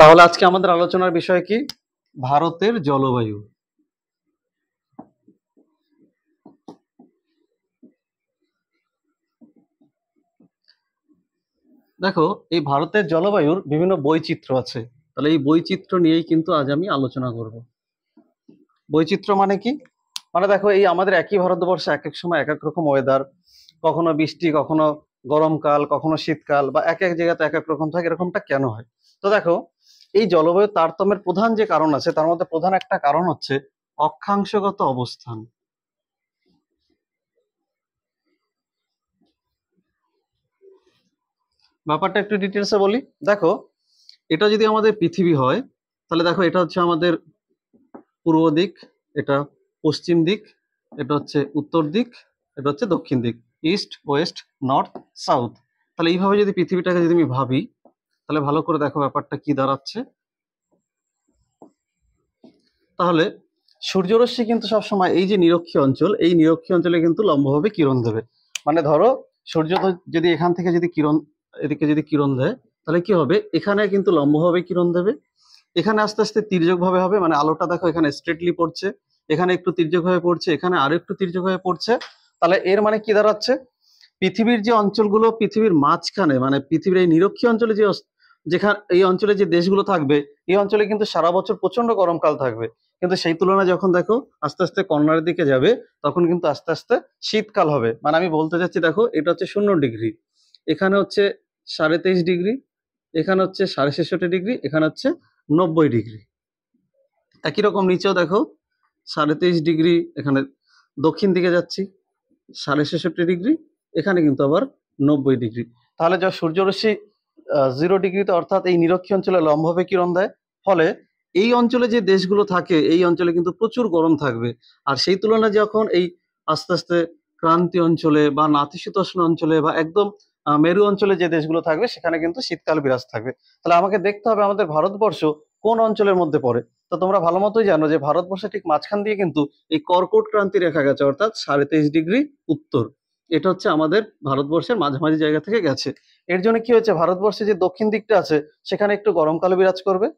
তাহলে আজকে আমাদের আলোচনার বিষয় কি ভারতের জলবায়ু দেখো এই ভারতের জলবায়ুর বিভিন্ন বৈচিত্র্য আছে তাহলে এই বৈচিত্র্য নিয়েই কিন্তু আজ আমি আলোচনা করব বৈচিত্র্য মানে কি মানে দেখো এই আমাদের একই ভারতবর্ষে এক এক সময় এক এক রকম ওয়েদার কখনো বৃষ্টি কখনো গরমকাল কখনো শীতকাল বা এক এক জায়গাতে এক এক রকম থাকে এরকমটা কেন হয় তো দেখো এই জলবায়ু তারতম্যের প্রধান যে কারণ আছে তার মধ্যে প্রধান একটা কারণ হচ্ছে অক্ষাংশগত অবস্থান ব্যাপারটা একটু ডিটেলসে বলি দেখো এটা যদি আমাদের পৃথিবী হয় তাহলে দেখো এটা হচ্ছে আমাদের পূর্ব দিক এটা পশ্চিম দিক এটা হচ্ছে উত্তর দিক এটা হচ্ছে দক্ষিণ দিক ইস্ট ওয়েস্ট নর্থ সাউথ তাহলে এইভাবে যদি পৃথিবীটাকে যদি আমি ভাবি তাহলে ভালো করে দেখো ব্যাপারটা কি দাঁড়াচ্ছে তাহলে সূর্যরশ্মি কিন্তু সবসময় এই যে নিরক্ষী অঞ্চল এই নিরক্ষী অঞ্চলে কিন্তু লম্বভাবে কিরণ দেবে মানে ধরো সূর্য যদি এখান থেকে যদি কিরণ এদিকে যদি কিরণ দেয় তাহলে কি হবে এখানে কিন্তু লম্বভাবে কিরণ দেবে এখানে আস্তে আস্তে তির্যকভাবে হবে মানে আলোটা দেখো এখানে স্ট্রেটলি পড়ছে এখানে একটু তির্যক হয়ে পড়ছে এখানে আরো একটু তির্যক হয়ে পড়ছে তাহলে এর মানে কি দাঁড়াচ্ছে পৃথিবীর যে অঞ্চলগুলো পৃথিবীর মাঝখানে মানে পৃথিবীর এই নিরক্ষী অঞ্চলে যে যেখানে এই অঞ্চলে যে দেশগুলো থাকবে এই অঞ্চলে কিন্তু সারা বছর প্রচন্ড গরমকাল থাকবে কিন্তু সেই তুলনায় যখন দেখো আস্তে আস্তে কর্নার দিকে যাবে তখন কিন্তু আস্তে আস্তে শীতকাল হবে মানে আমি বলতে চাচ্ছি দেখো এটা হচ্ছে শূন্য ডিগ্রি এখানে হচ্ছে সাড়ে তেইশ ডিগ্রি এখানে হচ্ছে সাড়ে ছেষট্টি ডিগ্রি এখানে হচ্ছে নব্বই ডিগ্রি একই রকম নিচেও দেখো সাড়ে তেইশ ডিগ্রি এখানে দক্ষিণ দিকে যাচ্ছি সাড়ে ছেষট্টি ডিগ্রি এখানে কিন্তু আবার নব্বই ডিগ্রি তাহলে যা সূর্যরশ্মি জিরো ডিগ্রিতে অর্থাৎ এই নিরক্ষী অঞ্চলে লম্বভাবে কিরণ দেয় ফলে এই অঞ্চলে যে দেশগুলো থাকে এই অঞ্চলে কিন্তু প্রচুর গরম থাকবে আর সেই তুলনায় যখন এই আস্তে আস্তে ক্রান্তি অঞ্চলে বা নাতিশীতোষ্ণ অঞ্চলে বা একদম মেরু অঞ্চলে যে দেশগুলো থাকবে সেখানে কিন্তু শীতকাল বিরাজ থাকবে তাহলে আমাকে দেখতে হবে আমাদের ভারতবর্ষ কোন অঞ্চলের মধ্যে পড়ে তো তোমরা ভালো মতোই জানো যে ভারতবর্ষের ঠিক মাঝখান দিয়ে কিন্তু এই কর্কট ক্রান্তি রেখা গেছে অর্থাৎ সাড়ে তেইশ ডিগ্রি উত্তর এটা হচ্ছে আমাদের ভারতবর্ষের মাঝামাঝি জায়গা থেকে গেছে এর জন্য কি হয়েছে ভারতবর্ষে যে দক্ষিণ দিকটা আছে সেখানে একটু গরমকালে বিরাজ করবে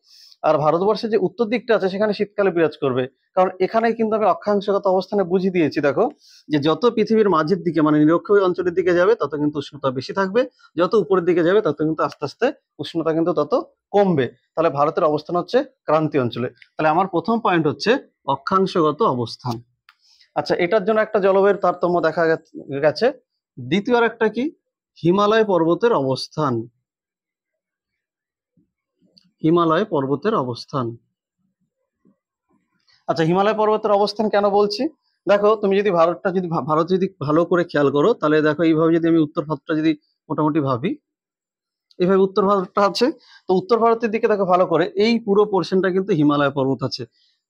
আর ভারতবর্ষে যে উত্তর দিকটা আছে সেখানে শীতকালে বিরাজ করবে কারণ এখানে কিন্তু আমি অক্ষাংশগত অবস্থানে বুঝিয়ে দিয়েছি দেখো যে যত পৃথিবীর মাঝের দিকে মানে নিরক্ষ অঞ্চলের দিকে যাবে তত কিন্তু উষ্ণতা বেশি থাকবে যত উপরের দিকে যাবে তত কিন্তু আস্তে আস্তে উষ্ণতা কিন্তু তত কমবে তাহলে ভারতের অবস্থান হচ্ছে ক্রান্তি অঞ্চলে তাহলে আমার প্রথম পয়েন্ট হচ্ছে অক্ষাংশগত অবস্থান আচ্ছা এটার জন্য একটা জলবায়ুর তারতম্য দেখা গেছে দ্বিতীয় আর একটা কি হিমালয় পর্বতের অবস্থান হিমালয় পর্বতের অবস্থান আচ্ছা হিমালয় পর্বতের অবস্থান কেন বলছি দেখো তুমি যদি ভারতটা যদি ভারত যদি ভালো করে খেয়াল করো তাহলে দেখো এইভাবে যদি আমি উত্তর ভারতটা যদি মোটামুটি ভাবি এইভাবে উত্তর ভারতটা আছে তো উত্তর ভারতের দিকে দেখো ভালো করে এই পুরো পোর্শনটা কিন্তু হিমালয় পর্বত আছে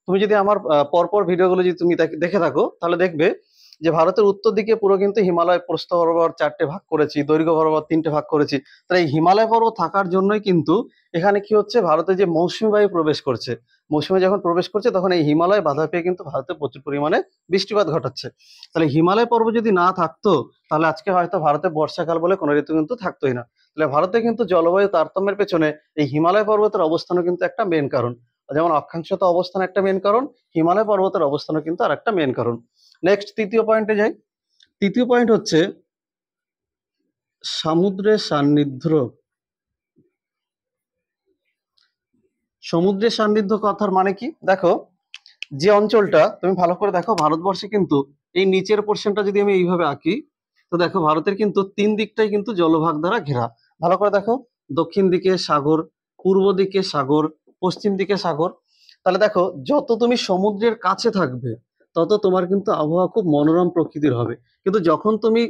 তুমি যদি আমার পরপর ভিডিওগুলো যদি তুমি দেখে থাকো তাহলে দেখবে যে ভারতের উত্তর দিকে পুরো কিন্তু হিমালয় প্রস্থ বরাবর চারটে ভাগ করেছি দৈর্ঘ্য বরাবর তিনটে ভাগ করেছি তাই এই হিমালয় পর্বত থাকার জন্যই কিন্তু এখানে কি হচ্ছে ভারতে যে মৌসুমি বায়ু প্রবেশ করছে মৌসুমে যখন প্রবেশ করছে তখন এই হিমালয় বাধা পেয়ে কিন্তু ভারতে প্রচুর পরিমাণে বৃষ্টিপাত ঘটাচ্ছে তাহলে হিমালয় পর্ব যদি না থাকতো তাহলে আজকে হয়তো ভারতে বর্ষাকাল বলে কোনো ঋতু কিন্তু থাকতোই না তাহলে ভারতে কিন্তু জলবায়ু তারতম্যের পেছনে এই হিমালয় পর্বতের অবস্থানও কিন্তু একটা মেন কারণ যেমন অক্ষাংশত অবস্থান একটা মেন কারণ হিমালয় পর্বতের অবস্থানও কিন্তু আর একটা মেন কারণ নেক্সট তৃতীয় পয়েন্টে যাই তৃতীয় পয়েন্ট হচ্ছে সমুদ্রের সান্নিধ্য সমুদ্রের সান্নিধ্য কথার মানে কি দেখো যে অঞ্চলটা তুমি ভালো করে দেখো ভারতবর্ষে কিন্তু এই নিচের পোর্শনটা যদি আমি এইভাবে আঁকি তো দেখো ভারতের কিন্তু তিন দিকটাই কিন্তু জলভাগ দ্বারা ঘেরা ভালো করে দেখো দক্ষিণ দিকে সাগর পূর্ব দিকে সাগর পশ্চিম দিকে সাগর তাহলে দেখো যত তুমি সমুদ্রের কাছে থাকবে তত তোমার কিন্তু আবহাওয়া খুব মনোরম প্রকৃতির হবে কিন্তু যখন তুমি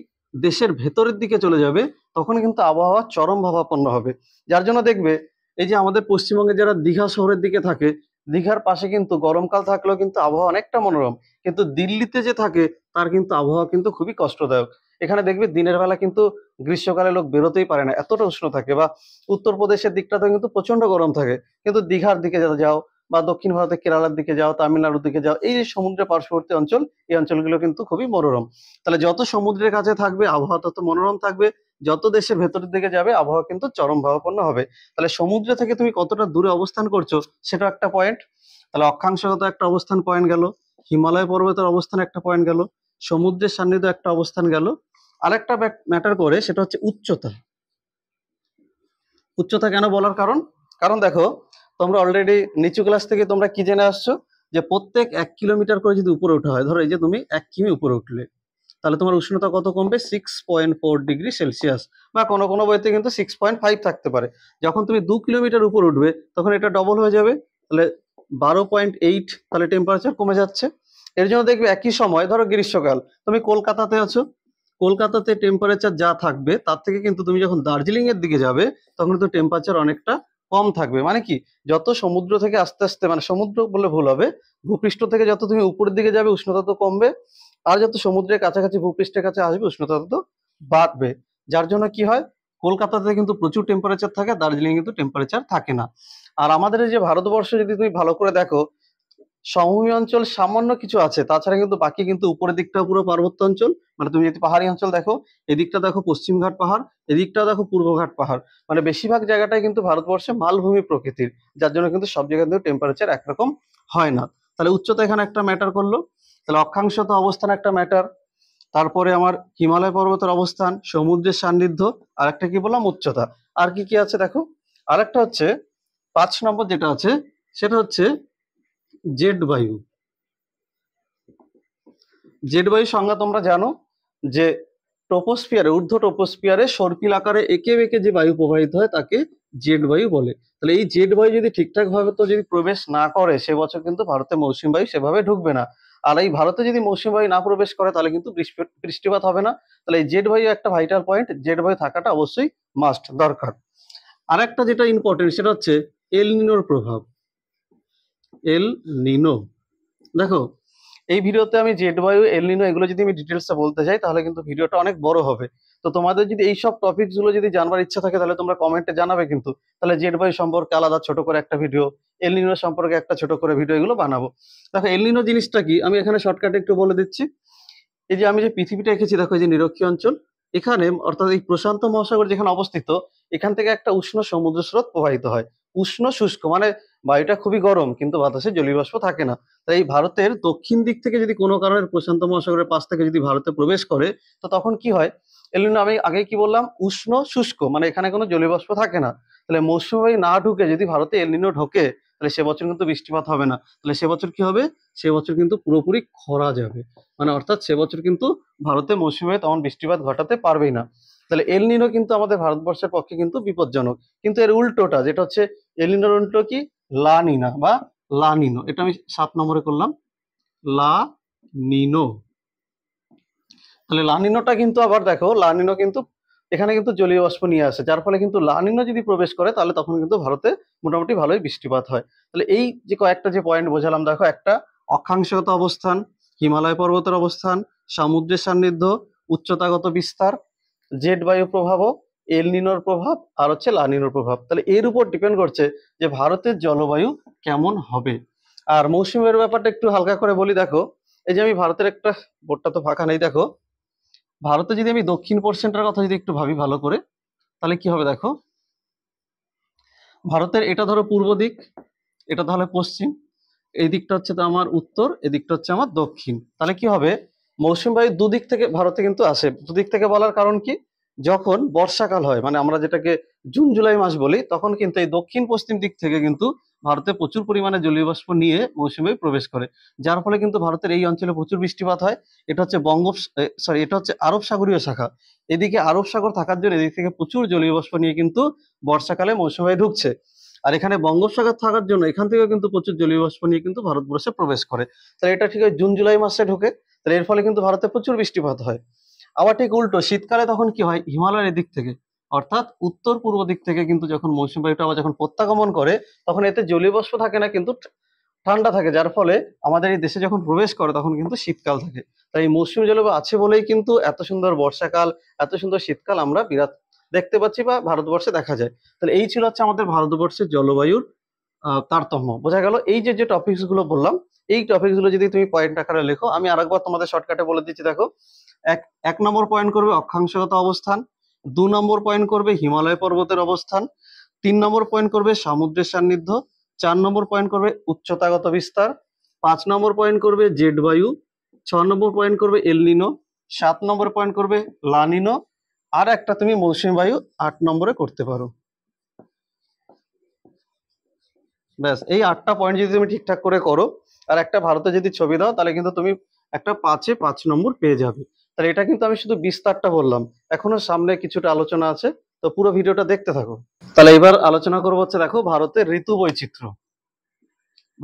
দেশের ভেতরের দিকে চলে যাবে তখন কিন্তু আবহাওয়া চরম ভাবাপন্ন হবে যার জন্য দেখবে এই যে আমাদের পশ্চিমবঙ্গে যারা দীঘা শহরের দিকে থাকে দীঘার পাশে কিন্তু গরমকাল থাকলেও কিন্তু আবহাওয়া অনেকটা মনোরম কিন্তু দিল্লিতে যে থাকে তার কিন্তু আবহাওয়া কিন্তু খুবই কষ্টদায়ক এখানে দেখবি দিনের বেলা কিন্তু গ্রীষ্মকালে লোক বেরোতেই পারে না এতটা উষ্ণ থাকে বা উত্তর প্রদেশের দিকটাতে কিন্তু প্রচন্ড গরম থাকে কিন্তু দীঘার দিকে যাও বা দক্ষিণ ভারতে কেরালার দিকে যাও তামিলনাড়ুর দিকে যাও এই যে সমুদ্রের পার্শ্ববর্তী অঞ্চল এই অঞ্চলগুলো কিন্তু খুবই মনোরম তাহলে যত সমুদ্রের কাছে থাকবে আবহাওয়া তত মনোরম থাকবে যত দেশের ভেতরের দিকে যাবে আবহাওয়া কিন্তু চরম ভাবাপন্ন হবে তাহলে সমুদ্র থেকে তুমি কতটা দূরে অবস্থান করছো সেটা একটা পয়েন্ট তাহলে অক্ষাংশগত একটা অবস্থান পয়েন্ট গেল হিমালয় পর্বতের অবস্থান একটা পয়েন্ট গেল সমুদ্রের সান্নিধ্য একটা অবস্থান গেল আরেকটা ম্যাটার করে সেটা হচ্ছে উচ্চতা উচ্চতা কেন বলার কারণ কারণ দেখো তোমরা অলরেডি নিচু ক্লাস থেকে তোমরা কি জেনে আসছো যে প্রত্যেক এক কিলোমিটার করে যদি উপরে ওঠা হয় ধরো এই যে তুমি এক কিমি উপরে উঠলে তাহলে তোমার উষ্ণতা কত কমবে six point four degree Celsius বা কোনো কোনো বইতে কিন্তু সিক্স পয়েন্ট ফাইভ থাকতে পারে যখন তুমি দু কিলোমিটার উপর উঠবে তখন এটা ডবল হয়ে যাবে তাহলে বারো পয়েন্ট এইট তাহলে টেম্পারেচার কমে যাচ্ছে এর জন্য দেখবে একই সময় ধরো গ্রীষ্মকাল তুমি কলকাতাতে আছো কলকাতাতে টেম্পারেচার যা থাকবে তার থেকে কিন্তু তুমি যখন দার্জিলিং এর দিকে যাবে তখন কিন্তু টেম্পারেচার অনেকটা কম থাকবে মানে কি যত সমুদ্র থেকে আস্তে আস্তে মানে সমুদ্র বলে ভুল হবে ভূপৃষ্ঠ থেকে যত তুমি উপরের দিকে যাবে উষ্ণতা তো কমবে আর যত সমুদ্রের কাছাকাছি ভূপৃষ্ঠের কাছে আসবে উষ্ণতা তো বাড়বে যার জন্য কি হয় কলকাতাতে কিন্তু প্রচুর টেম্পারেচার থাকে দার্জিলিং কিন্তু টেম্পারেচার থাকে না আর আমাদের এই যে ভারতবর্ষ যদি তুমি ভালো করে দেখো সমভূমি অঞ্চল সামান্য কিছু আছে তাছাড়া কিন্তু বাকি কিন্তু উপরের দিকটা পুরো পার্বত্য অঞ্চল মানে তুমি যদি পাহাড়ি অঞ্চল দেখো এদিকটা দেখো পশ্চিমঘাট পাহাড় এদিকটা দেখো পূর্বঘাট পাহাড় মানে বেশিরভাগ জায়গাটাই কিন্তু ভারতবর্ষে মালভূমি প্রকৃতির যার জন্য কিন্তু সব জায়গায় কিন্তু টেম্পারেচার একরকম হয় না তাহলে উচ্চতা এখানে একটা ম্যাটার করলো তাহলে অক্ষাংশত অবস্থান একটা ম্যাটার তারপরে আমার হিমালয় পর্বতের অবস্থান সমুদ্রের সান্নিধ্য আর একটা কি বললাম উচ্চতা আর কি কি আছে দেখো আর একটা হচ্ছে পাঁচ নম্বর যেটা আছে সেটা হচ্ছে জেড বায়ু জেড বায়ু সংজ্ঞা তোমরা জানো যে টোপোস্পিয়ারে ঊর্ধ্ব টোপোস্পিয়ারে সর্পিল আকারে একে বেঁকে যে বায়ু প্রবাহিত হয় তাকে জেড বায়ু বলে তাহলে এই জেড বায়ু যদি ঠিকঠাকভাবে তো যদি প্রবেশ না করে সে বছর কিন্তু ভারতে মৌসুমি বায়ু সেভাবে ঢুকবে না আর এই ভারতে যদি মৌসুমি বায়ু না প্রবেশ করে তাহলে কিন্তু বৃষ্টিপাত হবে না তাহলে এই জেড বায়ু একটা ভাইটাল পয়েন্ট জেড বায়ু থাকাটা অবশ্যই মাস্ট দরকার আর একটা যেটা ইম্পর্টেন্ট সেটা হচ্ছে এলনিনোর প্রভাব এল নিনো দেখো এই ভিডিওতে আমি জেড বায়ু এল নিনো এগুলো যদি আমি ডিটেলসটা বলতে চাই তাহলে কিন্তু ভিডিওটা অনেক বড় হবে তো তোমাদের যদি এইসব গুলো যদি জানবার ইচ্ছা থাকে তাহলে তোমরা কমেন্টে জানাবে কিন্তু তাহলে জেড বায়ু সম্পর্কে আলাদা ছোট করে একটা ভিডিও নিনো সম্পর্কে একটা ছোট করে ভিডিও এগুলো বানাবো দেখো নিনো জিনিসটা কি আমি এখানে শর্টকাটে একটু বলে দিচ্ছি এই যে আমি যে পৃথিবীটা এঁকেছি দেখো এই যে নিরক্ষী অঞ্চল এখানে অর্থাৎ এই প্রশান্ত মহাসাগর যেখানে অবস্থিত এখান থেকে একটা উষ্ণ সমুদ্র স্রোত প্রবাহিত হয় উষ্ণ শুষ্ক মানে বায়ুটা খুবই গরম কিন্তু বাতাসে জলীয়বাষ্প থাকে না তাই ভারতের দক্ষিণ দিক থেকে যদি কোনো কারণে প্রশান্ত মহাসাগরের পাশ থেকে যদি ভারতে প্রবেশ করে তো তখন কি হয় এর জন্য আমি আগে কি বললাম উষ্ণ শুষ্ক মানে এখানে কোনো জলীয়বাষ্প থাকে না তাহলে মৌসুমি না ঢুকে যদি ভারতে এলিনো ঢোকে তাহলে সে বছর কিন্তু বৃষ্টিপাত হবে না তাহলে সে বছর কি হবে সে বছর কিন্তু পুরোপুরি খরা যাবে মানে অর্থাৎ সে বছর কিন্তু ভারতে মৌসুমি তখন বৃষ্টিপাত ঘটাতে পারবেই না তাহলে এলনিনো কিন্তু আমাদের ভারতবর্ষের পক্ষে কিন্তু বিপজ্জনক কিন্তু এর উল্টোটা যেটা হচ্ছে এলিনোর উল্টো কি লা বা লা নিনো এটা আমি সাত নম্বরে করলাম লা তাহলে লানিনোটা কিন্তু আবার দেখো লানিনো কিন্তু এখানে কিন্তু জলীয় বাষ্প নিয়ে আসে যার ফলে কিন্তু লানিনো যদি প্রবেশ করে তাহলে তখন কিন্তু ভারতে মোটামুটি ভালোই বৃষ্টিপাত হয় তাহলে এই যে কয়েকটা যে পয়েন্ট বোঝালাম দেখো একটা অক্ষাংশগত অবস্থান হিমালয় পর্বতের অবস্থান সামুদ্রের সান্নিধ্য উচ্চতাগত বিস্তার জেট বায়ু প্রভাবও এল নিনোর প্রভাব আর হচ্ছে লানিনোর প্রভাব তাহলে এর উপর ডিপেন্ড করছে যে ভারতের জলবায়ু কেমন হবে আর মৌসুমের ব্যাপারটা একটু হালকা করে বলি দেখো এই যে আমি ভারতের একটা বোর্ডটা তো ফাঁকা নেই দেখো ভারতে যদি আমি দক্ষিণ পোর্শনটার কথা যদি একটু ভাবি ভালো করে তাহলে কি হবে দেখো ভারতের এটা ধরো পূর্ব দিক এটা তাহলে পশ্চিম এই দিকটা হচ্ছে তো আমার উত্তর এদিকটা হচ্ছে আমার দক্ষিণ তাহলে কি হবে মৌসুম দুদিক থেকে ভারতে কিন্তু আসে দুদিক থেকে বলার কারণ কি যখন বর্ষাকাল হয় মানে আমরা যেটাকে জুন জুলাই মাস বলি তখন কিন্তু এই দক্ষিণ পশ্চিম দিক থেকে কিন্তু ভারতে প্রচুর পরিমাণে জলীয় বাষ্প নিয়ে মৌসুমে প্রবেশ করে যার ফলে কিন্তু ভারতের এই অঞ্চলে প্রচুর বৃষ্টিপাত হয় এটা হচ্ছে বঙ্গ সরি এটা হচ্ছে আরব সাগরীয় শাখা এদিকে আরব সাগর থাকার জন্য এদিক থেকে প্রচুর জলীয় বাষ্প নিয়ে কিন্তু বর্ষাকালে মৌসুমে ঢুকছে আর এখানে বঙ্গোপসাগর থাকার জন্য এখান থেকেও কিন্তু প্রচুর জলীয় বাষ্প নিয়ে কিন্তু ভারতবর্ষে প্রবেশ করে তাহলে এটা ঠিক হয় জুন জুলাই মাসে ঢোকে তাহলে এর ফলে কিন্তু ভারতে প্রচুর বৃষ্টিপাত হয় আবার ঠিক উল্টো শীতকালে তখন কি হয় হিমালয়ের দিক থেকে অর্থাৎ উত্তর পূর্ব দিক থেকে কিন্তু যখন মৌসুমী বায়ুটা আবার যখন প্রত্যাগমন করে তখন এতে জলীয় বাষ্প থাকে না কিন্তু ঠান্ডা থাকে যার ফলে আমাদের এই দেশে যখন প্রবেশ করে তখন কিন্তু শীতকাল থাকে তাই এই মৌসুমি জলবায়ু আছে বলেই কিন্তু এত সুন্দর বর্ষাকাল এত সুন্দর শীতকাল আমরা বিরাট দেখতে পাচ্ছি বা ভারতবর্ষে দেখা যায় তাহলে এই ছিল হচ্ছে আমাদের ভারতবর্ষের জলবায়ুর তারতম্য বোঝা গেল এই যে যে টপিকসগুলো বললাম এই টপিকসগুলো যদি তুমি পয়েন্ট আকারে লেখো আমি আরেকবার তোমাদের শর্টকাটে বলে দিচ্ছি দেখো এক এক নম্বর পয়েন্ট করবে অক্ষাংশগত অবস্থান দু নম্বর পয়েন্ট করবে হিমালয় পর্বতের অবস্থান তিন নম্বর পয়েন্ট করবে সমুদ্রের সান্নিধ্য চার নম্বর পয়েন্ট করবে উচ্চতাগত বিস্তার পাঁচ নম্বর পয়েন্ট করবে জেড বায়ু ছ নম্বর পয়েন্ট করবে এলনিনো সাত নম্বর পয়েন্ট করবে লানিনো আর একটা তুমি মৌসুমী বায়ু আট নম্বরে করতে পারো ব্যাস এই আটটা পয়েন্ট যদি তুমি ঠিকঠাক করে করো আর একটা ভারতে যদি ছবি দাও তাহলে কিন্তু তুমি একটা পাঁচে পাঁচ নম্বর পেয়ে যাবে তাহলে এটা কিন্তু আমি শুধু বিস্তারটা বললাম এখনো সামনে কিছুটা আলোচনা আছে তো পুরো ভিডিওটা দেখতে থাকো তাহলে এবার আলোচনা করবো হচ্ছে দেখো ভারতের ঋতু বৈচিত্র্য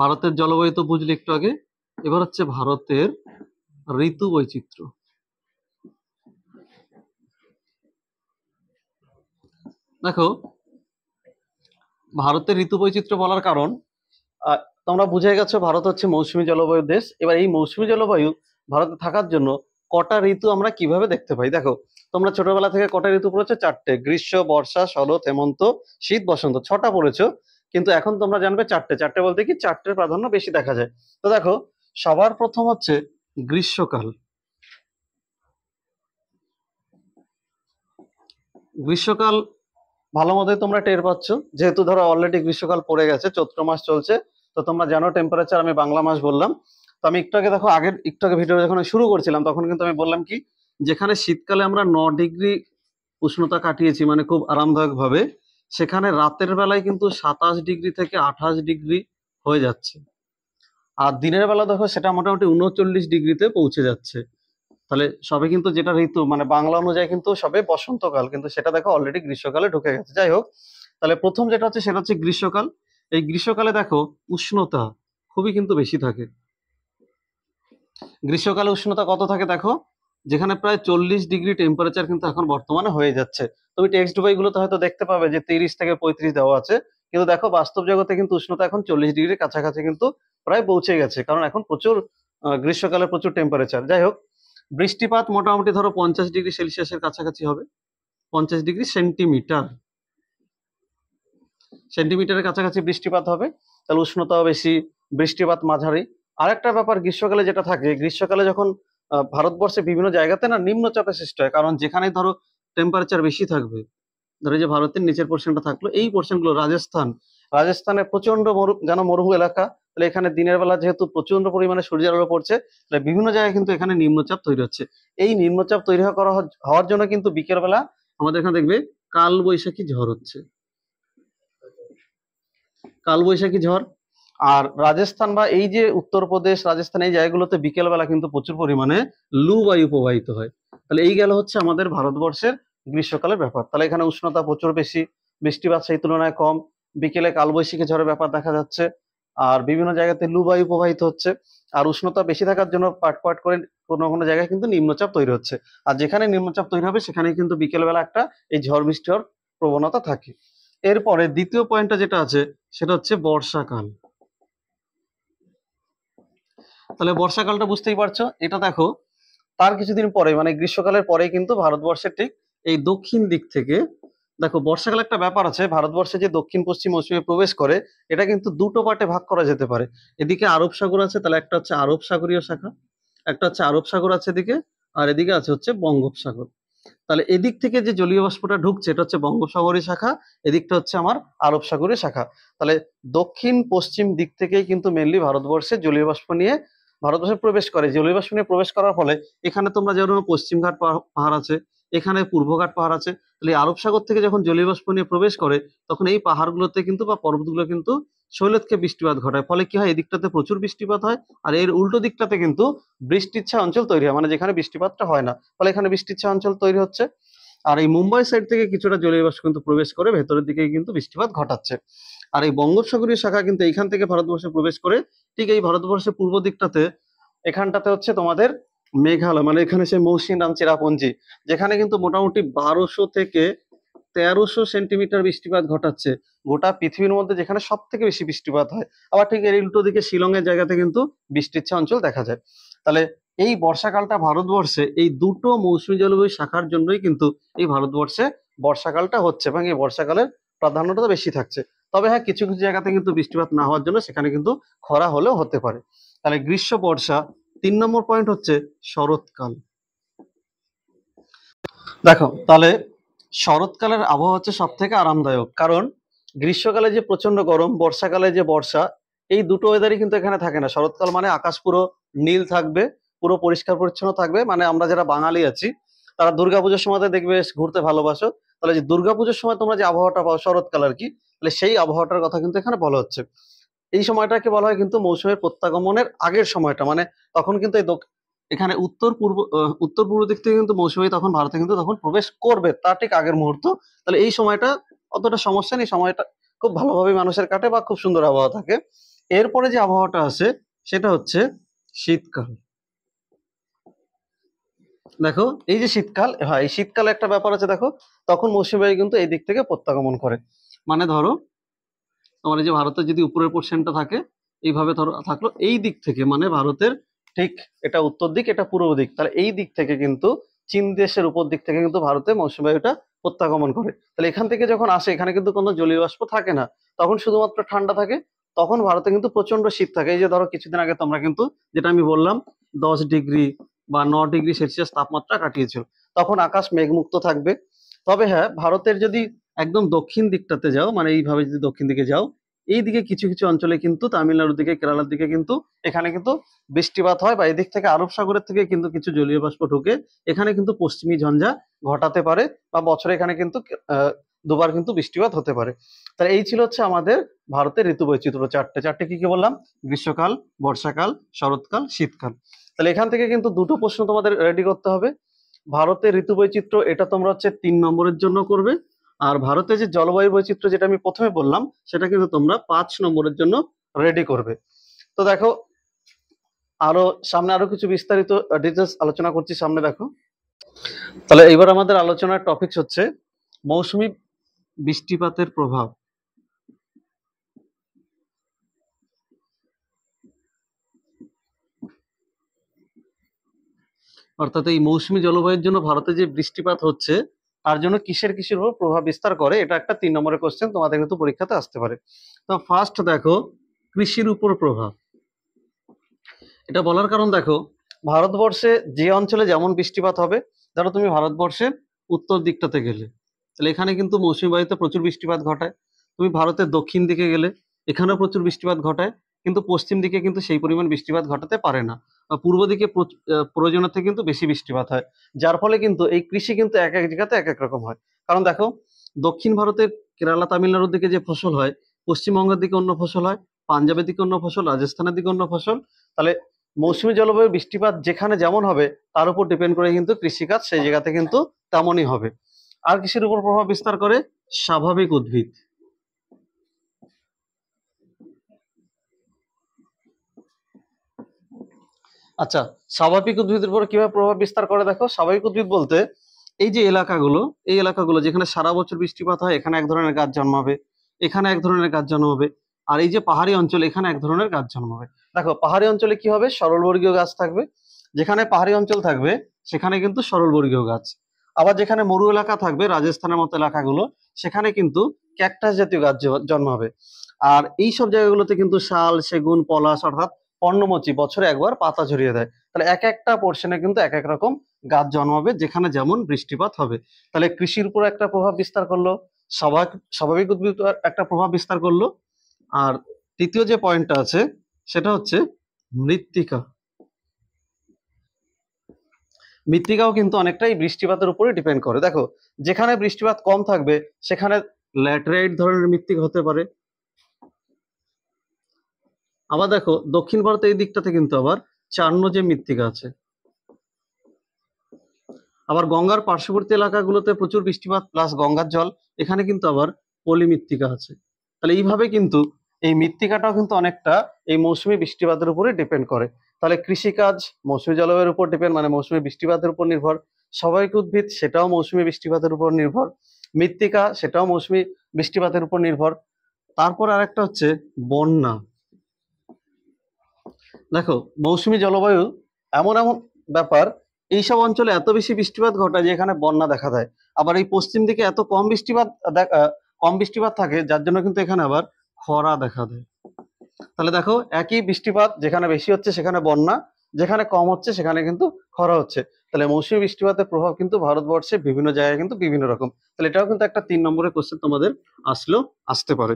ভারতের জলবায়ু তো বুঝলি একটু আগে এবার হচ্ছে ভারতের ঋতু বৈচিত্র্য দেখো ভারতের ঋতু বৈচিত্র্য বলার কারণ তোমরা বুঝে গেছো ভারত হচ্ছে মৌসুমি জলবায়ু দেশ এবার এই মৌসুমি জলবায়ু ভারতে থাকার জন্য কটা ঋতু আমরা কিভাবে দেখতে পাই দেখো তোমরা ছোটবেলা থেকে কটা ঋতু পড়েছো চারটে গ্রীষ্ম বর্ষা শরৎ হেমন্ত শীত বসন্ত ছটা পড়েছো কিন্তু এখন তোমরা জানবে চারটে চারটে বলতে কি চারটে প্রাধান্য বেশি দেখা যায় তো দেখো সবার প্রথম হচ্ছে গ্রীষ্মকাল গ্রীষ্মকাল ভালো মতে তোমরা টের পাচ্ছ যেহেতু ধরো অলরেডি গ্রীষ্মকাল পড়ে গেছে চৈত্র মাস চলছে তো তোমরা জানো টেম্পারেচার আমি বাংলা মাস বললাম তো আমি একটু আগে দেখো আগের একটু আগে ভিডিও যখন শুরু করছিলাম তখন কিন্তু আমি বললাম কি যেখানে শীতকালে আমরা ন ডিগ্রি উষ্ণতা কাটিয়েছি মানে খুব আরামদায়কভাবে সেখানে রাতের বেলায় কিন্তু সাতাশ ডিগ্রি থেকে আঠাশ ডিগ্রি হয়ে যাচ্ছে আর দিনের বেলা দেখো সেটা মোটামুটি উনচল্লিশ ডিগ্রিতে পৌঁছে যাচ্ছে তাহলে সবে কিন্তু যেটা ঋতু মানে বাংলা অনুযায়ী কিন্তু সবে বসন্তকাল কিন্তু সেটা দেখো অলরেডি গ্রীষ্মকালে ঢুকে গেছে যাই হোক তাহলে প্রথম যেটা হচ্ছে সেটা হচ্ছে গ্রীষ্মকাল এই গ্রীষ্মকালে দেখো উষ্ণতা খুবই কিন্তু বেশি থাকে গ্রীষ্মকালে উষ্ণতা কত থাকে দেখো যেখানে প্রায় চল্লিশ ডিগ্রি টেম্পারেচার কিন্তু এখন বর্তমানে হয়ে যাচ্ছে তুমি টেক্সট বইগুলোতে হয়তো দেখতে পাবে যে তিরিশ থেকে পঁয়ত্রিশ দেওয়া আছে কিন্তু দেখো বাস্তব জগতে কিন্তু উষ্ণতা এখন চল্লিশ ডিগ্রির কাছাকাছি কিন্তু প্রায় পৌঁছে গেছে কারণ এখন প্রচুর গ্রীষ্মকালে প্রচুর টেম্পারেচার যাই হোক বৃষ্টিপাত মোটামুটি ধরো পঞ্চাশ ডিগ্রি সেলসিয়াসের কাছাকাছি হবে পঞ্চাশ ডিগ্রি সেন্টিমিটার সেন্টিমিটারের কাছাকাছি বৃষ্টিপাত হবে তাহলে উষ্ণতাও বেশি বৃষ্টিপাত মাঝারি আরেকটা ব্যাপার গ্রীষ্মকালে যেটা থাকে গ্রীষ্মকালে যখন ভারতবর্ষে বিভিন্ন জায়গাতে না নিম্নচাপের সৃষ্টি হয় কারণ যেখানে ধরো টেম্পারেচার বেশি থাকবে ধরো যে ভারতের নিচের পোর্শনটা থাকলো এই পোর্শনগুলো রাজস্থান রাজস্থানে প্রচন্ড মরু যেন মরু এলাকা তাহলে এখানে দিনের বেলা যেহেতু প্রচন্ড পরিমাণে সূর্যের আলো পড়ছে তাহলে বিভিন্ন জায়গায় কিন্তু এখানে নিম্নচাপ তৈরি হচ্ছে এই নিম্নচাপ তৈরি করা হওয়ার জন্য কিন্তু বিকেলবেলা আমাদের এখানে দেখবে কাল বৈশাখী ঝড় হচ্ছে কালবৈশাখী ঝড় আর রাজস্থান বা এই যে উত্তরপ্রদেশ রাজস্থান এই জায়গাগুলোতে বিকেলবেলা কিন্তু প্রচুর পরিমাণে লু বায়ু প্রবাহিত হয় তাহলে এই গেল হচ্ছে আমাদের ভারতবর্ষের গ্রীষ্মকালের ব্যাপার তাহলে এখানে উষ্ণতা প্রচুর বেশি বৃষ্টিপাত সেই তুলনায় কম বিকেলে কালবৈশাখী ঝড়ের ব্যাপার দেখা যাচ্ছে আর বিভিন্ন জায়গাতে লু বায়ু প্রবাহিত হচ্ছে আর উষ্ণতা বেশি থাকার জন্য পাট পাট করে কোনো কোনো জায়গায় কিন্তু নিম্নচাপ তৈরি হচ্ছে আর যেখানে নিম্নচাপ তৈরি হবে সেখানে কিন্তু বিকেলবেলা একটা এই ঝড় বৃষ্টি হওয়ার প্রবণতা থাকে এরপরে দ্বিতীয় পয়েন্টটা যেটা আছে সেটা হচ্ছে বর্ষাকাল তাহলে বর্ষাকালটা বুঝতেই পারছো এটা দেখো তার কিছুদিন পরে মানে গ্রীষ্মকালের পরে কিন্তু ভারতবর্ষের ঠিক এই দক্ষিণ দিক থেকে দেখো বর্ষাকাল একটা ব্যাপার আছে ভারতবর্ষে যে দক্ষিণ পশ্চিম মৌসুমে প্রবেশ করে এটা কিন্তু দুটো পার্টে ভাগ করা যেতে পারে এদিকে আরব সাগর আছে তাহলে একটা হচ্ছে আরব সাগরীয় শাখা একটা হচ্ছে আরব সাগর আছে এদিকে আর এদিকে আছে হচ্ছে বঙ্গোপসাগর তাহলে এদিক থেকে যে জলীয় বাষ্পটা ঢুকছে এটা হচ্ছে বঙ্গোপসাগরের শাখা এদিকটা হচ্ছে আমার আরব সাগরের শাখা তাহলে দক্ষিণ পশ্চিম দিক থেকেই কিন্তু মেনলি ভারতবর্ষে জলীয় বাষ্প নিয়ে ভারতবর্ষে প্রবেশ করে জলীয় বাষ্প নিয়ে প্রবেশ করার ফলে এখানে তোমরা যেরকম পশ্চিমঘাট পাহাড় আছে এখানে পূর্বঘাট পাহাড় আছে তাহলে আরব সাগর থেকে যখন জলীয় বাষ্প নিয়ে প্রবেশ করে তখন এই পাহাড়গুলোতে কিন্তু বা পর্বতগুলো কিন্তু শৈলতকে বৃষ্টিপাত ঘটায় ফলে কি হয় এদিকটাতে প্রচুর বৃষ্টিপাত হয় আর এর উল্টো দিকটাতে কিন্তু বৃষ্টিচ্ছা অঞ্চল তৈরি হয় মানে যেখানে বৃষ্টিপাতটা হয় না ফলে এখানে বৃষ্টিচ্ছা অঞ্চল তৈরি হচ্ছে আর এই মুম্বাই সাইড থেকে কিছুটা জলীয় বাষ্প কিন্তু প্রবেশ করে ভেতরের দিকে কিন্তু বৃষ্টিপাত ঘটাচ্ছে আর এই বঙ্গোপসাগরীয় শাখা কিন্তু এইখান থেকে ভারতবর্ষে প্রবেশ করে ঠিক এই ভারতবর্ষের পূর্ব দিকটাতে এখানটাতে হচ্ছে তোমাদের মেঘালয় মানে এখানে সে নাম চেরাপুঞ্জি যেখানে কিন্তু মোটামুটি বারোশো থেকে তেরোশো সেন্টিমিটার বৃষ্টিপাত ঘটাচ্ছে গোটা পৃথিবীর মধ্যে যেখানে সব থেকে বেশি বৃষ্টিপাত হয় আবার ঠিক এর উল্টো দিকে শিলংয়ের জায়গাতে কিন্তু বৃষ্টিচ্ছা অঞ্চল দেখা যায় তাহলে এই বর্ষাকালটা ভারতবর্ষে এই দুটো মৌসুমী জলবায়ু শাখার জন্যই কিন্তু এই ভারতবর্ষে বর্ষাকালটা হচ্ছে এবং এই বর্ষাকালের প্রাধান্যটা বেশি থাকছে তবে হ্যাঁ কিছু কিছু জায়গাতে কিন্তু বৃষ্টিপাত না হওয়ার জন্য সেখানে কিন্তু খরা হলেও হতে পারে তাহলে গ্রীষ্ম বর্ষা তিন নম্বর পয়েন্ট হচ্ছে শরৎকাল দেখো তাহলে শরৎকালের আবহাওয়া হচ্ছে সব থেকে আরামদায়ক কারণ গ্রীষ্মকালে যে প্রচন্ড গরম বর্ষাকালে যে বর্ষা এই দুটো ওয়েদারই কিন্তু এখানে থাকে না শরৎকাল মানে আকাশ পুরো নীল থাকবে পুরো পরিষ্কার পরিচ্ছন্ন থাকবে মানে আমরা যারা বাঙালি আছি তারা দুর্গাপুজোর সময় দেখবে ঘুরতে ভালোবাসো তাহলে যে দুর্গাপুজোর সময় তোমরা যে আবহাওয়াটা পাও শরৎকাল আর কি তাহলে সেই আবহাওয়াটার কথা কিন্তু এখানে বলা হচ্ছে এই সময়টাকে বলা হয় কিন্তু মৌসুমের প্রত্যাগমনের আগের সময়টা মানে তখন কিন্তু এই এখানে উত্তর পূর্ব উত্তর পূর্ব দিক থেকে কিন্তু মৌসুমি তখন ভারতে কিন্তু তখন প্রবেশ করবে তার ঠিক আগের মুহূর্ত তাহলে এই সময়টা অতটা সমস্যা নেই সময়টা খুব ভালোভাবে মানুষের কাটে বা খুব সুন্দর আবহাওয়া থাকে এরপরে যে আবহাওয়াটা আছে সেটা হচ্ছে শীতকাল দেখো এই যে শীতকাল হ্যাঁ এই শীতকালে একটা ব্যাপার আছে দেখো তখন মৌসুমি কিন্তু এই দিক থেকে প্রত্যাগমন করে মানে ধরো তোমার এই যে ভারতের যদি উপরের পোর্শনটা থাকে এইভাবে ধরো থাকলো এই দিক থেকে মানে ভারতের ঠিক এটা উত্তর দিক এটা পূর্ব দিক তাহলে এই দিক থেকে কিন্তু চীন দেশের উপর দিক থেকে কিন্তু ভারতে মৌসুমী বায়ুটা প্রত্যাগমন করে তাহলে এখান থেকে যখন আসে এখানে কিন্তু কোনো জলীয় বাষ্প থাকে না তখন শুধুমাত্র ঠান্ডা থাকে তখন ভারতে কিন্তু প্রচন্ড শীত থাকে এই যে ধরো কিছুদিন আগে তোমরা কিন্তু যেটা আমি বললাম দশ ডিগ্রি বা ন ডিগ্রি সেলসিয়াস তাপমাত্রা কাটিয়েছিল তখন আকাশ মেঘমুক্ত থাকবে তবে হ্যাঁ ভারতের যদি একদম দক্ষিণ দিকটাতে যাও মানে এইভাবে যদি দক্ষিণ দিকে যাও এই দিকে কিছু কিছু অঞ্চলে কিন্তু তামিলনাড়ুর দিকে কেরালার দিকে কিন্তু এখানে কিন্তু বৃষ্টিপাত হয় বা এদিক থেকে আরব সাগরের থেকে কিন্তু কিছু জলীয় বাষ্প ঢুকে এখানে কিন্তু পশ্চিমী ঝঞ্ঝা ঘটাতে পারে বা বছরে এখানে কিন্তু দুবার কিন্তু বৃষ্টিপাত হতে পারে তাহলে এই ছিল হচ্ছে আমাদের ভারতের ঋতু বৈচিত্র্য চারটে চারটে কি কি বললাম গ্রীষ্মকাল বর্ষাকাল শরৎকাল শীতকাল তাহলে এখান থেকে কিন্তু দুটো প্রশ্ন তোমাদের রেডি করতে হবে ভারতের ঋতু বৈচিত্র্য এটা তোমরা হচ্ছে তিন নম্বরের জন্য করবে আর ভারতে যে জলবায়ু বৈচিত্র্য যেটা আমি প্রথমে বললাম সেটা কিন্তু তোমরা পাঁচ নম্বরের জন্য রেডি করবে তো দেখো আরো সামনে আরো কিছু বিস্তারিত ডিটেলস আলোচনা করছি সামনে দেখো তাহলে এবার আমাদের আলোচনার টপিকস হচ্ছে মৌসুমি বৃষ্টিপাতের প্রভাব অর্থাৎ এই মৌসুমি জলবায়ুর জন্য ভারতে যে বৃষ্টিপাত হচ্ছে তার জন্য কিসের কিসের উপর প্রভাব বিস্তার করে এটা একটা তিন নম্বরের কোশ্চেন তোমাদের কিন্তু পরীক্ষাতে আসতে পারে তো ফার্স্ট দেখো কৃষির উপর প্রভাব এটা বলার কারণ দেখো ভারতবর্ষে যে অঞ্চলে যেমন বৃষ্টিপাত হবে ধরো তুমি ভারতবর্ষের উত্তর দিকটাতে গেলে তাহলে এখানে কিন্তু মৌসুমি বায়ুতে প্রচুর বৃষ্টিপাত ঘটায় তুমি ভারতের দক্ষিণ দিকে গেলে এখানেও প্রচুর বৃষ্টিপাত ঘটায় কিন্তু পশ্চিম দিকে কিন্তু সেই পরিমাণ বৃষ্টিপাত ঘটাতে পারে না পূর্ব দিকে প্রয়োজনের থেকে কিন্তু বেশি বৃষ্টিপাত হয় যার ফলে কিন্তু এই কৃষি কিন্তু এক এক জায়গাতে এক এক রকম হয় কারণ দেখো দক্ষিণ ভারতের কেরালা তামিলনাড়ুর দিকে যে ফসল হয় পশ্চিমবঙ্গের দিকে অন্য ফসল হয় পাঞ্জাবের দিকে অন্য ফসল রাজস্থানের দিকে অন্য ফসল তাহলে মৌসুমি জলবায়ু বৃষ্টিপাত যেখানে যেমন হবে তার উপর ডিপেন্ড করে কিন্তু কৃষিকাজ সেই জায়গাতে কিন্তু তেমনই হবে আর কৃষির উপর প্রভাব বিস্তার করে স্বাভাবিক উদ্ভিদ আচ্ছা স্বাভাবিক উদ্ভিদের উপর কিভাবে প্রভাব বিস্তার করে দেখো স্বাভাবিক উদ্ভিদ বলতে এই যে এলাকাগুলো এই এলাকাগুলো যেখানে সারা বছর বৃষ্টিপাত হয় এখানে এক ধরনের গাছ জন্মাবে এখানে এক ধরনের গাছ জন্মাবে আর এই যে পাহাড়ি অঞ্চল এখানে এক ধরনের গাছ জন্মাবে দেখো পাহাড়ি অঞ্চলে কি হবে সরলবর্গীয় গাছ থাকবে যেখানে পাহাড়ি অঞ্চল থাকবে সেখানে কিন্তু সরলবর্গীয় গাছ আবার যেখানে মরু এলাকা থাকবে রাজস্থানের মতো এলাকাগুলো সেখানে কিন্তু ক্যাকটাস জাতীয় গাছ জন্মাবে আর এই সব জায়গাগুলোতে কিন্তু শাল সেগুন পলাশ অর্থাৎ পর্ণমোচী বছরে একবার পাতা ঝরিয়ে দেয় তাহলে এক একটা পোর্শনে কিন্তু এক এক রকম গাছ জন্মাবে যেখানে যেমন বৃষ্টিপাত হবে তাহলে কৃষির উপর একটা প্রভাব বিস্তার করলো স্বাভাবিক উদ্ভিদ একটা প্রভাব বিস্তার করলো আর তৃতীয় যে পয়েন্টটা আছে সেটা হচ্ছে মৃত্তিকা মৃত্তিকাও কিন্তু অনেকটাই বৃষ্টিপাতের উপরে ডিপেন্ড করে দেখো যেখানে বৃষ্টিপাত কম থাকবে সেখানে ল্যাটেরাইট ধরনের মৃত্তিকা হতে পারে আবার দেখো দক্ষিণ ভারতে এই দিকটাতে কিন্তু আবার চার্ণ যে মৃত্তিকা আছে আবার গঙ্গার পার্শ্ববর্তী এলাকাগুলোতে প্রচুর বৃষ্টিপাত প্লাস গঙ্গার জল এখানে কিন্তু আবার পলি মৃত্তিকা আছে তাহলে এইভাবে কিন্তু এই মৃত্তিকাটাও কিন্তু অনেকটা এই মৌসুমি বৃষ্টিপাতের উপরে ডিপেন্ড করে তাহলে কৃষিকাজ মৌসুমি জলবায়ুর উপর ডিপেন্ড মানে মৌসুমি বৃষ্টিপাতের উপর নির্ভর স্বাভাবিক উদ্ভিদ সেটাও মৌসুমি বৃষ্টিপাতের উপর নির্ভর মৃত্তিকা সেটাও মৌসুমি বৃষ্টিপাতের উপর নির্ভর তারপর আরেকটা হচ্ছে বন্যা দেখো মৌসুমি জলবায়ু এমন এমন ব্যাপার এইসব অঞ্চলে এত বেশি বৃষ্টিপাত ঘটায় যে এখানে বন্যা দেখা দেয় আবার এই পশ্চিম দিকে এত কম বৃষ্টিপাত কম বৃষ্টিপাত থাকে যার জন্য কিন্তু এখানে আবার খরা দেখা দেয় তাহলে দেখো একই বৃষ্টিপাত যেখানে বেশি হচ্ছে সেখানে বন্যা যেখানে কম হচ্ছে সেখানে কিন্তু খরা হচ্ছে তাহলে মৌসুমী বৃষ্টিপাতের প্রভাব কিন্তু ভারতবর্ষে বিভিন্ন জায়গায় কিন্তু বিভিন্ন রকম তাহলে এটাও কিন্তু একটা তিন নম্বরের কোশ্চেন তোমাদের আসলো আসতে পারে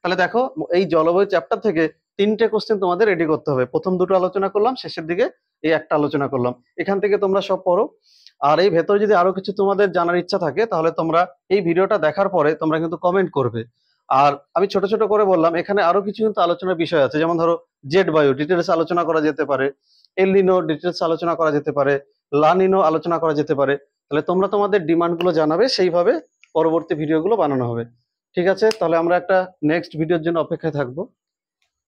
তাহলে দেখো এই জলবায়ু চ্যাপ্টার থেকে তিনটে কোশ্চেন তোমাদের রেডি করতে হবে প্রথম দুটো আলোচনা করলাম শেষের দিকে এই একটা আলোচনা করলাম এখান থেকে তোমরা সব পড়ো আর এই ভেতরে যদি আরো কিছু তোমাদের জানার ইচ্ছা থাকে তাহলে তোমরা এই ভিডিওটা দেখার পরে তোমরা কিন্তু কমেন্ট করবে আর আমি ছোট ছোট করে বললাম এখানে আরো কিছু কিন্তু আলোচনার বিষয় আছে যেমন ধরো জেড বায়ু ডিটেলস আলোচনা করা যেতে পারে এলিনো ডিটেলস আলোচনা করা যেতে পারে লানিনো আলোচনা করা যেতে পারে তাহলে তোমরা তোমাদের ডিমান্ডগুলো জানাবে সেইভাবে পরবর্তী ভিডিওগুলো বানানো হবে ঠিক আছে তাহলে আমরা একটা নেক্সট ভিডিওর জন্য অপেক্ষায় থাকবো